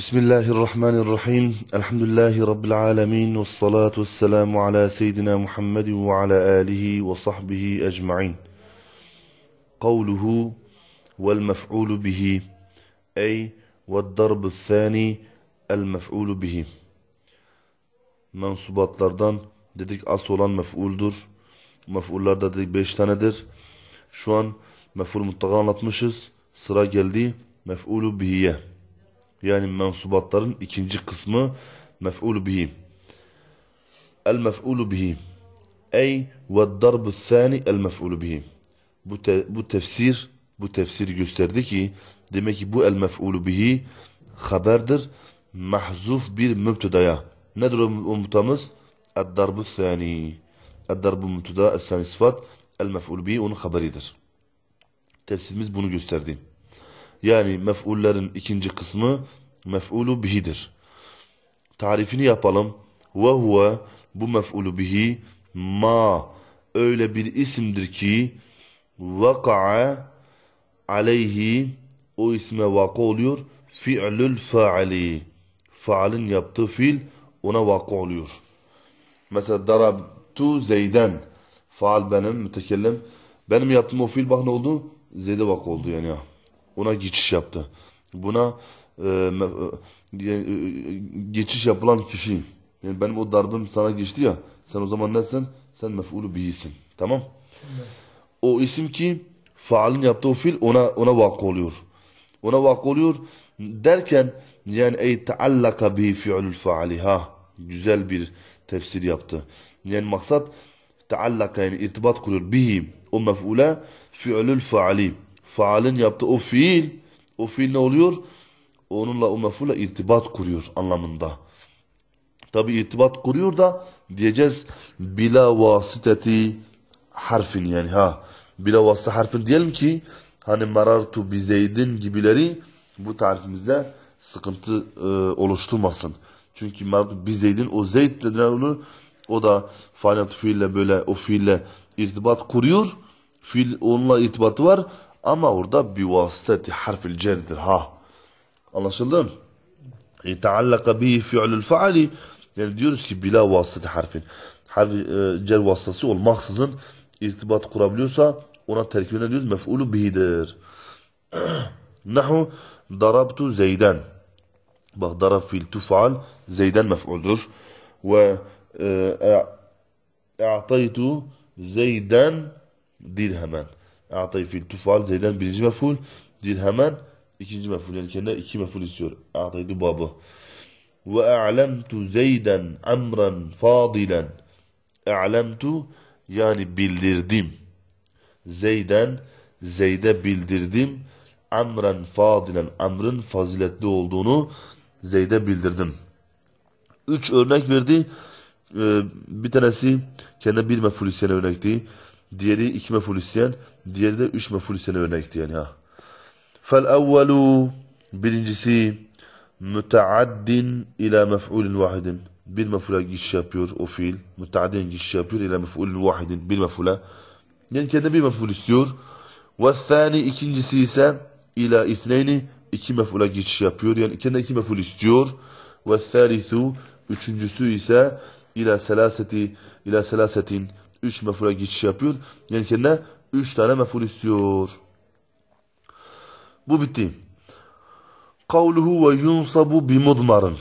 بسم الله الرحمن الرحيم الحمد لله رب العالمين والصلاة والسلام على سيدنا محمد وعلى آله وصحبه أجمعين قوله والمفعول به أي والضرب الثاني المفعول به mensubatlardan dedik asıl olan mef'uldur. Mef'ullarda dedik 5 tanedir. Şu an mef'ul mutlaka anlatmışız. Sıra geldi mef'ulu bihiye. yani mensubatların ikinci kısmı mef'ulu bihi. El mef'ulu bihi. Ey ve darbu thani el mef'ulu bihi. Bu, te, bu tefsir bu tefsir gösterdi ki demek ki bu el mef'ulu bihi haberdir mahzuf bir mübtedaya. Nedir o, o mutamız? El darbu thani. El darbu mübteda el sani sıfat el mef'ulu bihi onun haberidir. Tefsirimiz bunu gösterdi. Yani mef'ullerin ikinci kısmı mef'ulu bihidir. Tarifini yapalım. Ve huve bu mef'ulu bihi ma öyle bir isimdir ki vaka'a aleyhi o isme vaka oluyor fi'lül faali faalin yaptığı fiil ona vaka oluyor. Mesela darabtu zeyden faal benim mütekellim benim yaptığım o fiil bak ne oldu? Zeyde vaka oldu yani ya ona geçiş yaptı. Buna e, e, e, geçiş yapılan kişi. Yani benim o darbım sana geçti ya. Sen o zaman nesin? Sen mef'ulü bihisin. Tamam? O isim ki faalin yaptığı fiil ona ona vakı oluyor. Ona vakı oluyor derken yani ey taallaka bi fi'lül faaliha güzel bir tefsir yaptı. Yani maksat taallaka yani irtibat kuruyor bihi o mef'ule fi'lül faali faalin yaptığı o fiil, o fiil ne oluyor? Onunla o mef'ule irtibat kuruyor anlamında. Tabi irtibat kuruyor da diyeceğiz bila vasiteti harfin yani ha. Bila vasıta harfin diyelim ki hani merartu bizeydin gibileri bu tarifimizde sıkıntı e, oluşturmasın. Çünkü merartu bizeydin o zeyd denen onu o da faal fiille böyle o fiille irtibat kuruyor. Fiil onunla irtibatı var. Ama orada bivasıteti harfil cerdir ha. Anlaşıldı mı? İteallaka bihi fi'lül faali. Yani diyoruz ki bila vasıteti harfin. Harfi e, cer vasıtası olmaksızın irtibat kurabiliyorsa ona terkibine diyoruz mef'ulu bihidir. Nahu darabtu zeyden. Bak darab fil tufal zeyden mef'uldur. Ve e, e, e a'taytu zeyden dirhemen. A'tayı fil tufal Zeyden birinci meful. hemen ikinci meful. Yani kendine iki meful istiyor. A'taydı babı. Ve a'lemtu Zeyden emren fadilen. A'lemtu yani bildirdim. Zeyden Zeyd'e bildirdim. Amren fadilen. Amrın faziletli olduğunu Zeyd'e bildirdim. Üç örnek verdi. Ee, bir tanesi kendine bir meful örnekti. Diğeri iki meful isteyen, diğeri de üç meful isteyene örnekti yani ha. Fel evvelu birincisi müteaddin ila mef'ulin vahidin. Bir mef'ule giriş yapıyor o fiil. Müteaddin giriş yapıyor ila mef'ulin vahidin. Bir mef'ule. Yani kendi bir mef'ul istiyor. Ve thani ikincisi ise ila ithneyni iki mef'ule geçiş yapıyor. Yani kendi iki mef'ul istiyor. Ve thalithu üçüncüsü ise ila selaseti ila selasetin 3 mefule geçiş yapıyor. Yerkende 3 tane mefur istiyor. Bu bitti. Kavluhu ve yunsabu bimudmarın.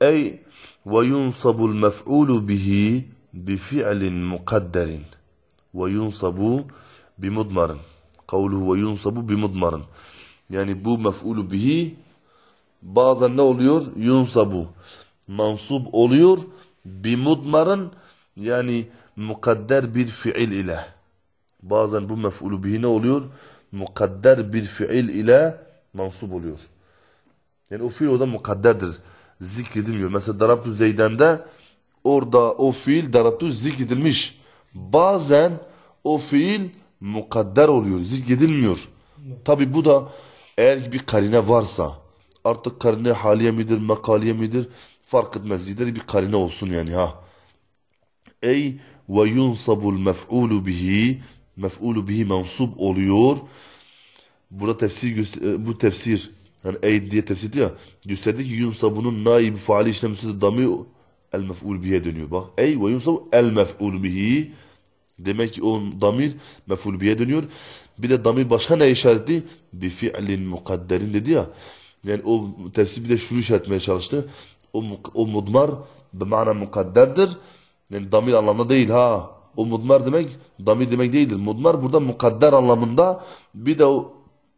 Ey ve yunsabul mef'ulu bihi bi fi'lin mukadderin. Ve yunsabu bimudmarın. Kavluhu ve yunsabu bimudmarın. Yani bu mef'ulu bihi bazen ne oluyor? Yunsabu. Mansub oluyor. Bimudmarın. Bimudmarın yani mukadder bir fiil ile bazen bu mef'ulü bihi ne oluyor? Mukadder bir fiil ile mansup oluyor. Yani o fiil orada mukadderdir. Zikredilmiyor. Mesela darabtu zeyden'de orada o fiil darabtu zikredilmiş. Bazen o fiil mukadder oluyor. Zikredilmiyor. Tabi bu da eğer bir karine varsa artık karine haliye midir, makaliye midir fark etmez. Gider bir karine olsun yani ha. Ey ve yunsabul mef'ulu bihi mef'ulu bihi mensub oluyor. Burada tefsir e, bu tefsir yani ey diye tefsir ya gösterdi ki yunsabunun naib faali işlemsiz dami el mef'ul bihi'ye dönüyor. Bak ey ve yunsab el mef'ul bihi demek ki o damir mef'ul bihi'ye dönüyor. Bir de damir başka ne işareti? Bi fi'lin mukadderin dedi ya. Yani o tefsir bir de şunu işaretmeye çalıştı. O, o mudmar bir mana mukadderdir. Yani damir anlamında değil ha. O mudmar demek damir demek değildir. Mudmar burada mukadder anlamında bir de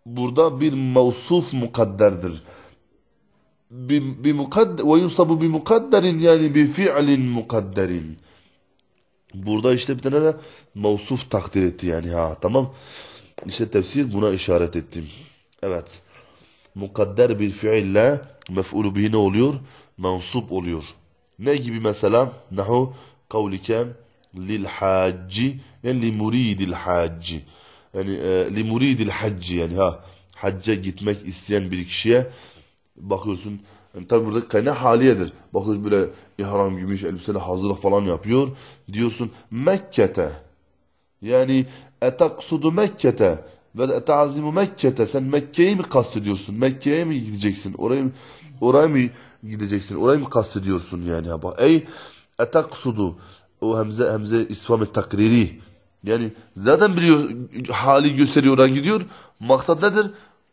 burada bir mausuf mukadderdir. Bir, bir mukadder ve yusabu bir mukadderin yani bir fiilin mukadderin. Burada işte bir tane de mausuf takdir etti yani ha tamam. İşte tefsir buna işaret ettim. Evet. Mukadder bir fiille mef'ulu bihi ne oluyor? Mensup oluyor. Ne gibi mesela? Nahu kavlike lil hacci yani li muridil hacci yani e, li muridil hacci yani ha hacca gitmek isteyen bir kişiye bakıyorsun yani tabi burada kaynağı haliyedir. Bakıyorsun böyle ihram gümüş elbiseyle hazırlık falan yapıyor. Diyorsun Mekke'te yani etaksudu Mekke'te ve ta'zimu Mekke'te sen Mekke'yi mi kastediyorsun? Mekke'ye mi gideceksin? Oraya mı, oraya mı gideceksin? Oraya mı kastediyorsun yani? Bak, ey etaksudu o hemze hemze isfam takriri yani zaten biliyor hali gösteriyor oradan gidiyor maksat nedir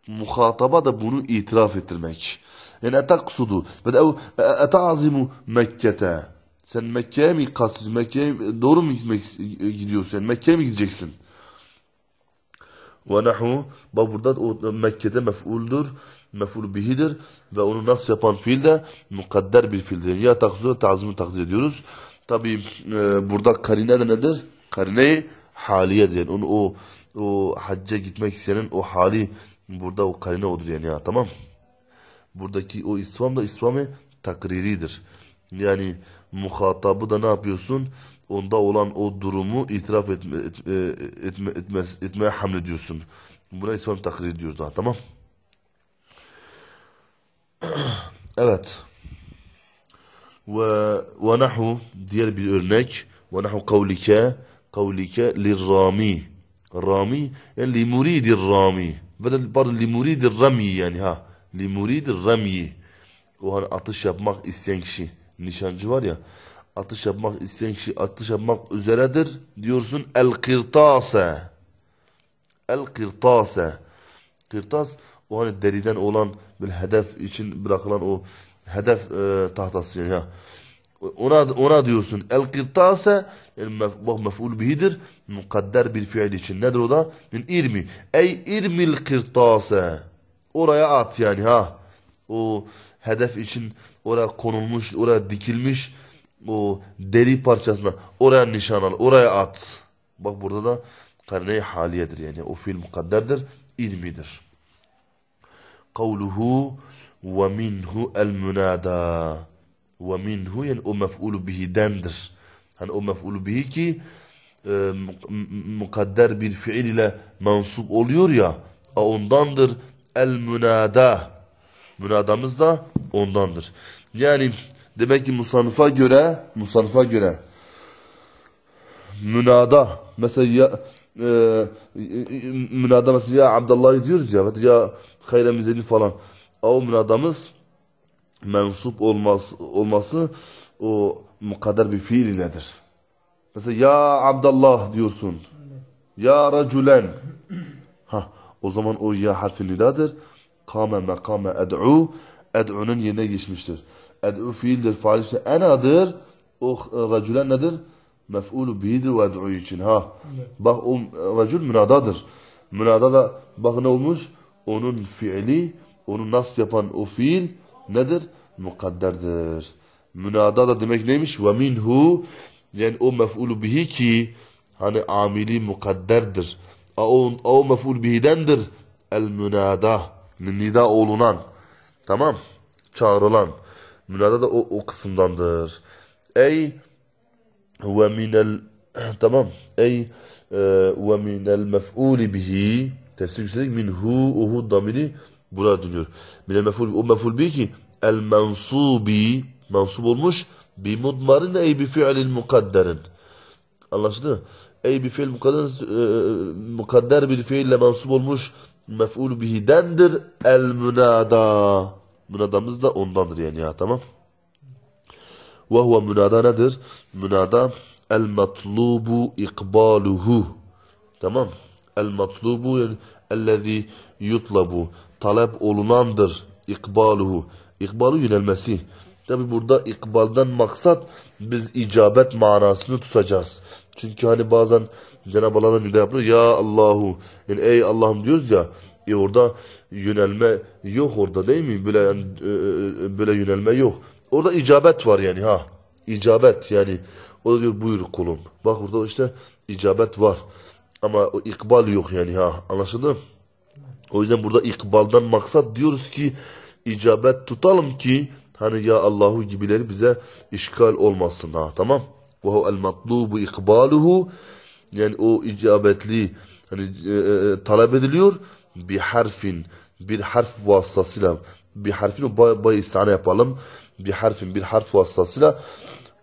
muhataba da bunu itiraf ettirmek yani etaksudu ve de etazimu Mekke'te sen Mekke'ye mi kastediyorsun Mekke doğru mu gitmek gidiyorsun yani Mekke'ye mi gideceksin ve nahu bak burada o Mekke'de mef'uldur meful bihidir ve onu nasıl yapan fiil de mukadder bir fiildir. Ya takzuru tazımı takdir ediyoruz. Tabi e, burada karine de nedir? karine haliye diyen. Onu o o hacca gitmek isteyenin o hali burada o karine odur yani ya tamam. Buradaki o isvam da isvamı takriridir. Yani muhatabı da ne yapıyorsun? Onda olan o durumu itiraf etme, etme, etme, etme, etmeye hamlediyorsun. Buna isvam takrir diyoruz daha tamam. evet. Ve, ve nahu diğer bir örnek. Ve nahu kavlike kavlike lirrami. Rami yani li muridir rami. Pardon li muridir rami yani ha. Li muridir rami. O hani atış yapmak isteyen kişi. Nişancı var ya. Atış yapmak isteyen kişi atış yapmak üzeredir. Diyorsun el kırtase. El kırtase. Kırtas o hani deriden olan bir hedef için bırakılan o hedef e, tahtası yani. Ona, ona diyorsun el kıttase yani mef mef'ul bihidir mukadder bir fiil için nedir o da min irmi ey irmil kırtase oraya at yani ha o hedef için oraya konulmuş oraya dikilmiş o deri parçasına oraya nişan al oraya at bak burada da karne haliyedir yani o fiil mukadderdir irmidir kavluhu ve minhu el münada ve minhu yani o mef'ulu bihi'dendir. Hani o mef'ulu bihi ki e, mukadder bir fiil ile mansup oluyor ya ondandır el münada münadamız da ondandır. Yani demek ki musanıfa göre musanıfa göre münada mesela ya, e, e, e münada mesela ya Abdullah diyoruz ya ya hayra falan. Avmun adamız mensup olması, olması o mukadder bir fiil nedir? Mesela ya Abdallah diyorsun. Ya raculen. ha, o zaman o ya harfi nidadır. Kame mekame ed'u. Ed'unun yerine geçmiştir. Ed'u fiildir, faalisi enadır. O raculen nedir? Mef'ulu bihidir ve ed'u için. Ha. Bak o racul münadadır. Münada da bak ne olmuş? onun fiili, onu nasb yapan o fiil nedir? Mukadderdir. Münada da demek neymiş? Ve minhu yani o mef'ulu bihi ki hani amili mukadderdir. O, o mef'ul bihidendir. El münada. Nida olunan. Tamam. Çağrılan. Münada da o, o kısımdandır. Ey ve minel tamam. Ey e, ve minel mef'uli bihi Tefsir yükselik minhu uhu damini burada dönüyor. Bile meful, o meful bi ki el mensubi mensub olmuş bi mudmarin ey bi fiilin mukadderin. Anlaşıldı mı? Ey bi fiil mukadder, e, mukadder bir fiille mensup olmuş mef'ul bihidendir el münada. Münadamız da ondandır yani ya tamam. Ve huve münada nedir? Münada el matlubu ikbaluhu. Tamam. El matlubu yani ellezî yutlabu. Talep olunandır ikbaluhu. İkbalu yönelmesi. Tabi burada ikbaldan maksat biz icabet manasını tutacağız. Çünkü hani bazen Cenab-ı Allah'ın nida yapıyor. Ya Allahu. Yani ey Allah'ım diyoruz ya. E orada yönelme yok orada değil mi? Böyle, yani, e, e, e, böyle yönelme yok. Orada icabet var yani ha. İcabet yani. O da diyor buyur kulum. Bak orada işte icabet var. Ama o ikbal yok yani ha anlaşıldı O yüzden burada ikbaldan maksat diyoruz ki icabet tutalım ki hani ya Allahu gibileri bize işgal olmasın ha tamam. Ve huvel matlubu ikbaluhu yani o icabetli hani e, e, e talep ediliyor bir harfin bir harf vasıtasıyla bir harfin o bay, bay istihane yapalım bir harfin bir harf vasıtasıyla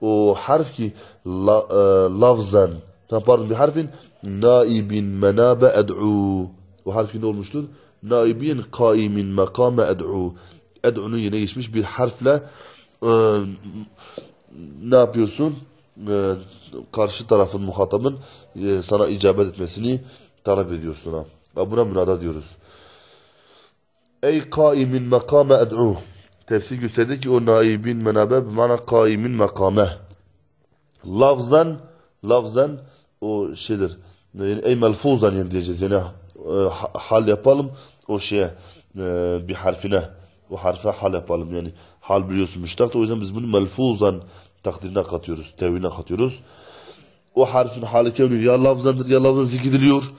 o harf ki la, e, lafzen Pardon bir harfin naibin menabe ed'u. Bu harfi ne olmuştur? Naibin kaimin mekame ed'u. Ed'unun yine geçmiş bir harfle e, ne yapıyorsun? E, karşı tarafın, muhatabın e, sana icabet etmesini talep ediyorsun. Ha. Ve buna münada diyoruz. Ey kaimin mekame ed'u. Tefsir gösterdi ki o naibin menabe bana kaimin mekame. Lafzan lafzen o şeydir. Yani ey melfuzan yani diyeceğiz. Yani e, hal yapalım o şeye e, bir harfine. O harfe hal yapalım yani. Hal biliyorsun müştaktır. O yüzden biz bunu melfuzan takdirine katıyoruz. Teviline katıyoruz. O harfin hali kevni ya lafzendir ya lafzen zikrediliyor.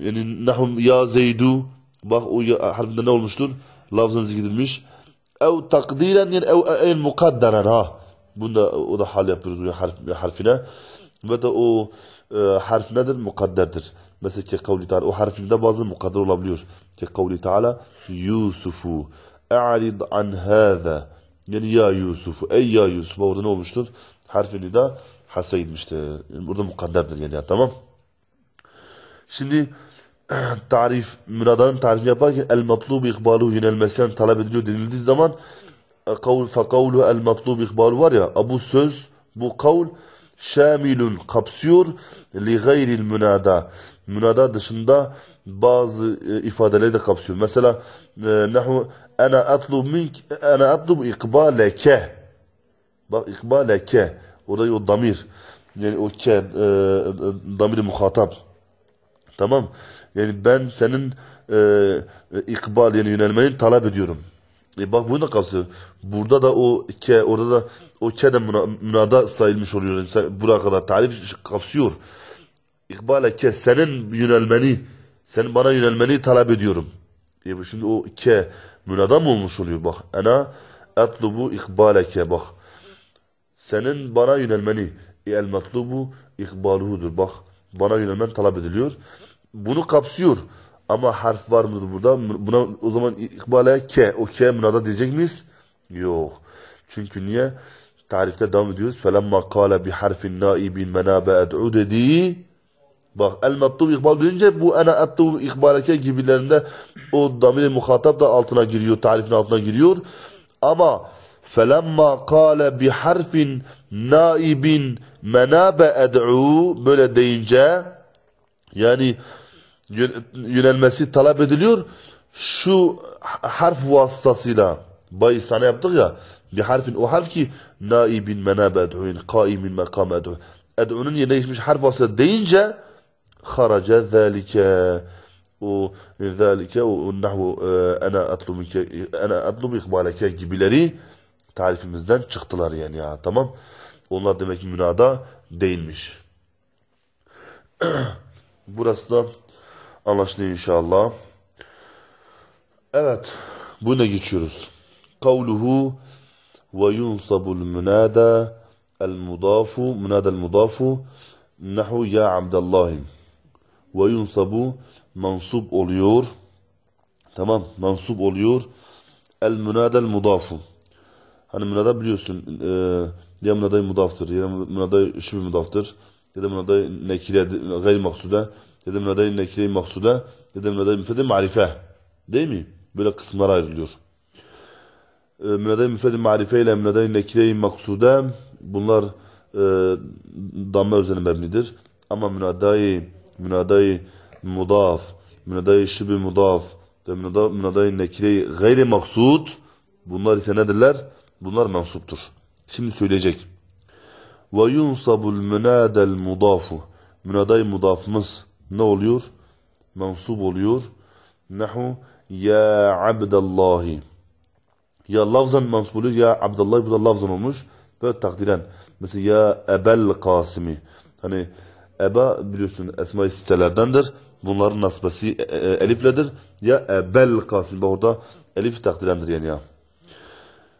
Yani nahum ya zeydu. Bak o ya, harfinde ne olmuştur? Lafzen zikredilmiş. Ev takdiren yani ev, ev mukadderen ha. Bunda o da hal yapıyoruz o harf, harfine. Ve de o e, harf nedir? Mukadderdir. Mesela ki kavli Teala. O harfinde bazı mukadder olabiliyor. Ki kavli Teala Yusufu e'rid an hâze. Yani ya Yusuf, ey ya Yusuf. Orada ne olmuştur? Harfini de hasfe gitmiştir. Yani burada mukadderdir yani. ya Tamam. Şimdi tarif, müradanın tarifi yaparken el matlubu ikbalu yönelmesiyen talep ediliyor denildiği zaman e, kavl, fe kavlu el matlubu ikbalu var ya bu söz, bu kavl şamilun kapsıyor li gayril münada. Münada dışında bazı e, ifadeleri de kapsıyor. Mesela e, nahu ana atlub mink ana atlub ikbaleke. Bak ikbaleke. Orada o damir. Yani o ke e, e damiri muhatap. Tamam. Yani ben senin e, e ikbal yani yönelmeni talep ediyorum. E bak bunu da kapsıyor. Burada da o ke orada da o kene münada sayılmış oluyor. Yani buraya kadar tarif kapsıyor. İkbale ke senin yönelmeni, senin bana yönelmeni talep ediyorum. E şimdi o ke münada mı olmuş oluyor? Bak ana etlubu ikbaleke bak. Senin bana yönelmeni. E el matlubu ikbaluhudur. Bak bana yönelmen talep ediliyor. Bunu kapsıyor. Ama harf var mıdır burada? Buna o zaman ikbale ke. O ke münada diyecek miyiz? Yok. Çünkü niye? tarifte devam ediyoruz. فَلَمَّا قَالَ بِحَرْفِ النَّائِبِ مَنَابَ اَدْعُ dedi. Bak el mettub ikbal duyunca bu ene attub ikbaleke gibilerinde o damir muhatap da altına giriyor. Tarifin altına giriyor. Ama فَلَمَّا قَالَ بِحَرْفٍ naibin menabe ed'u böyle deyince yani yönelmesi talep ediliyor. Şu harf vasıtasıyla bayi sana yaptık ya bir harfin o harf ki naibin menab ed'uin, kaimin mekam ed'uin. Ed'unun yerine geçmiş harf vasıla deyince haraca zâlike o zâlike o nahvu ana e, atlu minke ana atlu ikbaleke gibileri tarifimizden çıktılar yani ya tamam. Onlar demek ki münada değilmiş. Burası da anlaşılıyor inşallah. Evet. Buna geçiyoruz. Kavluhu وينصب المنادى المضاف منادى المضاف نحو يا عبد الله وينصب منصub oluyor tamam mansup oluyor el münadel mudafu hani münada biliyorsun e, ya münaday mudaftır ya münaday şübü mudaftır ya da münaday nekile gayr maksuda ya da münaday nekile maksuda ya da münaday müfredi marife değil mi böyle kısımlara ayrılıyor ee, münede-i müfred marife ile münede-i nekire-i maksude bunlar e, damme üzerine mebnidir. Ama münadayı, münadayı mudaf, münadayı şibi mudaf ve münadayı nekire-i gayri maksud bunlar ise nedirler? Bunlar mensuptur. Şimdi söyleyecek. Ve yunsabul münadel mudafu. Münaday mudafımız ne oluyor? Mensup oluyor. Nehu ya abdallahi. Ya lafzan mansubulu ya Abdullah bu da lafzan olmuş ve takdiren. Mesela ya Ebel Kasimi. Hani Eba biliyorsun Esma-i Sitelerdendir. Bunların nasbesi e, e, Elif'ledir. Ya Ebel Kasimi. Bak orada Elif takdirendir yani ya.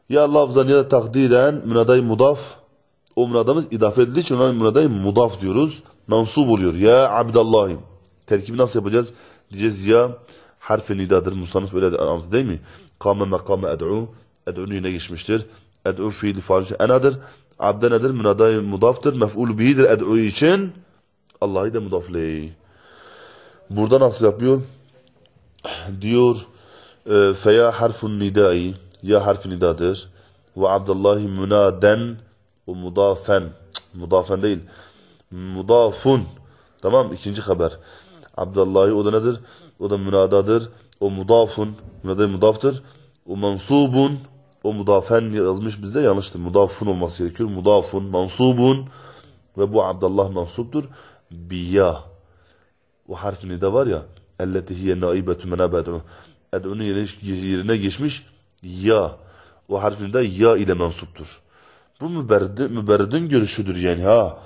Ya lafzan ya da takdiren münaday mudaf. O münadamız idafe edildiği için ona münaday mudaf diyoruz. Mansub oluyor. Ya Abdallah'im. Terkibi nasıl yapacağız? Diyeceğiz ya harf nidadır. Musanif öyle de anlattı değil mi? Kame mekame ed'u. Ed'u yine geçmiştir. Ed'u fiili faalici enadır. Abde nedir? Münadayı mudaftır. Mef'ul bihidir ed'u için. Allah'ı da mudafleyi. Burada nasıl yapıyor? Diyor e, feya harfun nidai. Ya harf nidadır. Ve abdallahi münaden ve mudafen. Mudafen değil. Mudafun. Tamam ikinci haber. Abdallahı o da nedir? O da münadadır. O mudafun. Münada mudaftır. O mansubun. O mudafen yazmış bizde yanlıştır. Mudafun olması gerekiyor. Mudafun, mansubun. Ve bu Abdullah mansubdur, Biya. O harf nida var ya. Elleti hiye naibetü menabed'u. Ed'unun yerine geçmiş ya. O harf de ya ile mansubdur. Bu müberdi, müberdin görüşüdür yani ha.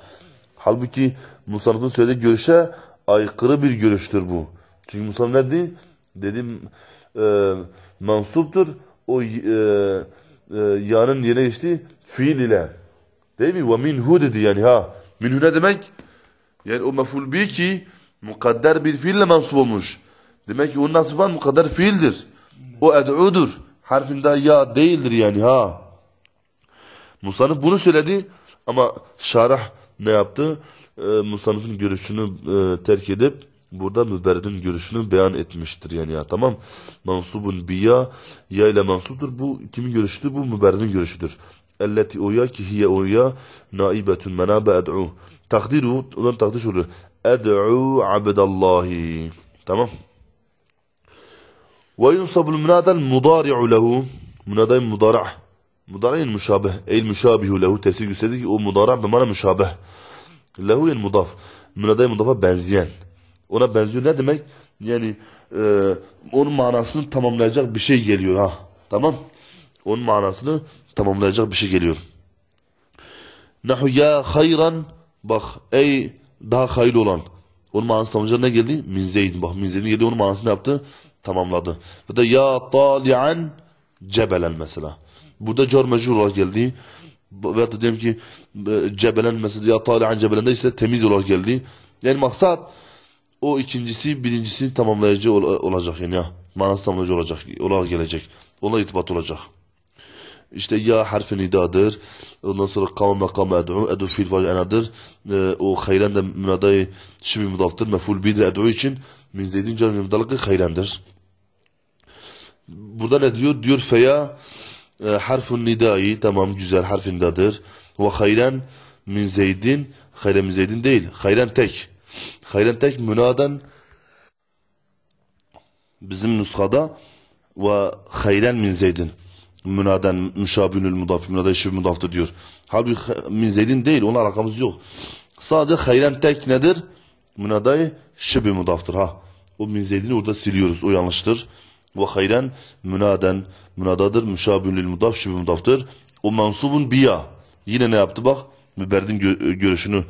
Halbuki Musa'nın söylediği görüşe aykırı bir görüştür bu. Çünkü Musaf nedir? Dedim e, mansuptur. O e, e, yanın yerine geçti fiil ile. Değil mi? Ve minhu dedi yani ha. Minhu ne demek? Yani o meful bi ki mukadder bir fiille mansup olmuş. Demek ki onun nasıban mukadder fiildir. O ed'udur. Harfinde ya değildir yani ha. Musanif bunu söyledi ama şarah ne yaptı? Ee, Musanif'in görüşünü e, terk edip burada müberrin görüşünü beyan etmiştir yani ya tamam mansubun biya ya ile mansuptur bu kimin görüşüdür bu müberrin görüşüdür elleti o ya ki hiye o ya naibetun menabe ed'u takdiru ondan takdir şudur ed'u abdallahi tamam ve yunsabul münadel mudari'u lehu münadayın mudara' mudari'in müşabih eyl müşabihu lehu tesir gösterdi ki o mudara' bemana müşabih lehu yani mudaf münadayın mudafa benzeyen ona benziyor ne demek? Yani e, onun manasını tamamlayacak bir şey geliyor ha. Tamam. Onun manasını tamamlayacak bir şey geliyor. Nahu ya hayran bak ey daha hayırlı olan. Onun manasını tamamlayacak ne geldi? Min Bak min geldi onun manasını yaptı? Tamamladı. Ve de ya talian cebelen mesela. Burada car mecbur olarak geldi. Ve de diyelim ki e, cebelen mesela ya talian cebelen de ise temiz olarak geldi. Yani maksat o ikincisi birincisini tamamlayıcı ol olacak yani ya. Manası tamamlayıcı olacak. Olarak gelecek. Ona itibat olacak. İşte ya harfi nidadır. Ondan sonra kavm kavme ed'u. Ed'u fil vacil enadır. E, o hayren de münadayı şibi mudaftır. Meful bir ed'u için min zeydin canı mümdalıkı hayrendir. Burada ne diyor? Diyor feya e, harfun nidai. Tamam güzel harfin nidadır. Ve hayren min zeydin. Hayren min zeydin değil. Hayren tek. Hayrettek münaden bizim nuskada ve hayren min zeydin münaden müşabünül mudaf münada işi mudaftı diyor. Halbuki min zeydin değil ona alakamız yok. Sadece hayren tek nedir? Münadayı şibi müdaftır ha. O min zeydini orada siliyoruz o yanlıştır. Ve hayren münaden münadadır müşabünül mudaf şibi müdaftır. O mensubun biya. Yine ne yaptı bak müberdin gö görüşünü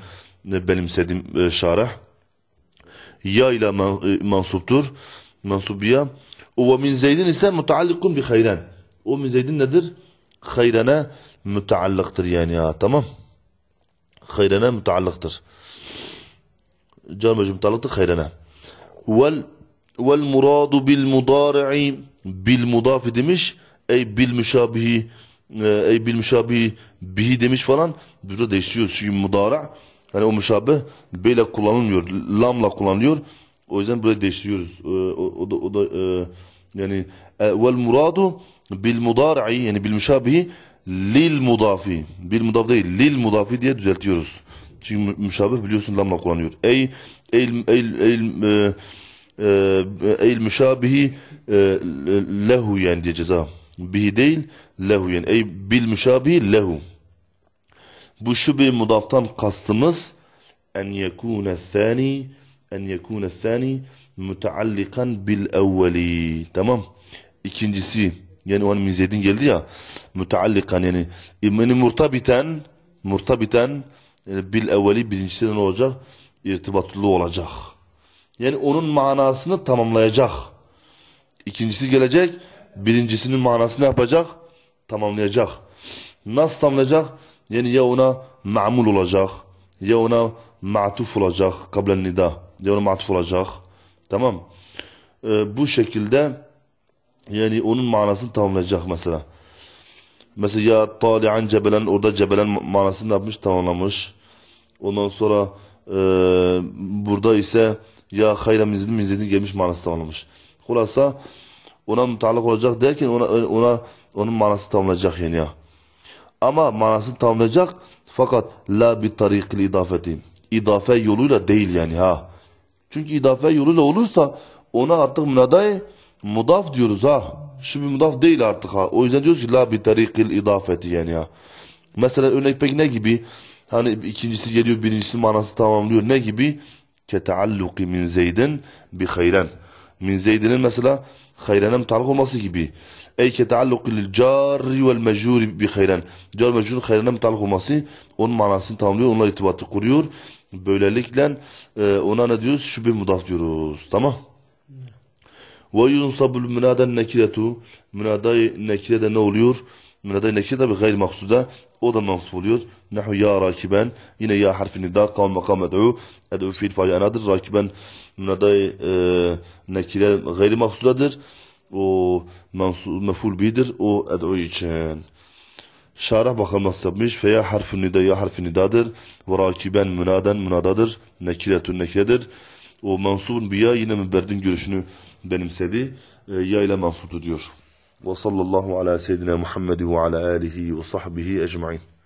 benimsedim e, şarah. Ya ile e, mansuptur. o Ve min zeydin ise mutaallikun bi hayren. O min zeydin nedir? Hayrene müteallıktır yani ya tamam. Hayrene müteallıktır. Canım hocam müteallıktır hayrene. Vel vel muradu bil mudari'i bil mudafi demiş. Ey bil müşabihi e, ey bil müşabihi bihi demiş falan. Burada değişiyor. Çünkü mudara' Yani o müşabbeh böyle kullanılmıyor. Lamla kullanılıyor. O yüzden böyle değiştiriyoruz. Ee, o, o da, o da e, yani e, vel muradu bil mudari'i yani bil müşabihi lil mudafi. Bil mudaf değil lil mudafi diye düzeltiyoruz. Çünkü müşabih biliyorsun lamla kullanıyor. Ey ey ey ey e, e, ey müşabihi lehu yani diye ceza. Bihi değil lehu yani. Ey bil müşabihi lehu. Bu şube mudaftan kastımız en yekûne thâni en yekûne thâni müteallikan bil evveli. Tamam. İkincisi yani o an mizedin geldi ya müteallikan yani imeni murtabiten murtabiten yani bil evveli birincisiyle ne olacak? İrtibatlı olacak. Yani onun manasını tamamlayacak. İkincisi gelecek. Birincisinin manasını yapacak? Tamamlayacak. Nasıl tamamlayacak? Yani ya ona ma'mul olacak ya ona ma'tuf olacak kablen nida ya ona ma'tuf olacak. Tamam. Ee, bu şekilde yani onun manasını tamamlayacak mesela. Mesela ya tali'an cebelen orada cebelen manasını yapmış tamamlamış. Ondan sonra e, burada ise ya hayra mizini mizini gelmiş manası tamamlamış. Kulasa ona mutalak olacak derken ona ona onun manası tamamlayacak yani ya. Ama manasını tamamlayacak fakat la bi tarikil idafeti. İdafe yoluyla değil yani ha. Çünkü idafe yoluyla olursa ona artık münaday mudaf diyoruz ha. Şu bir mudaf değil artık ha. O yüzden diyoruz ki la bi tarikil idafeti yani ha. Mesela örnek peki ne gibi? Hani ikincisi geliyor birincisi manası tamamlıyor. Ne gibi? Ketealluki min zeyden bi hayren. Min zeydinin mesela hayrenem talak olması gibi. Eyke tealluk lil carri vel mecuri bi hayren. Car mecurun hayrenem talak olması onun manasını tamamlıyor. Onunla irtibatı kuruyor. Böylelikle e, ona ne diyoruz? Şübhe mudaf diyoruz. Tamam. Ve yunsabul münaden nekiretu. Münaday nekire de ne oluyor? Münada nekire tabi gayr maksuda. O da mansup oluyor. Nehu ya rakiben. Yine ya harfi nida kavm makam ed'u. Ed'u fiil fayana'dır. Rakiben münadai e, nekire gayri mahsudadır. O mansu meful bidir. O ed'u için. Şarah bakalım nasıl yapmış. Feya harfi nida ya harfi nidadır. Ve rakiben münaden münadadır. Nekiretun nekiredir. O mansubun biya yine müberdin görüşünü benimsedi. E, ya ile mansuptu diyor. وصلى الله على سيدنا محمد وعلى آله وصحبه أجمعين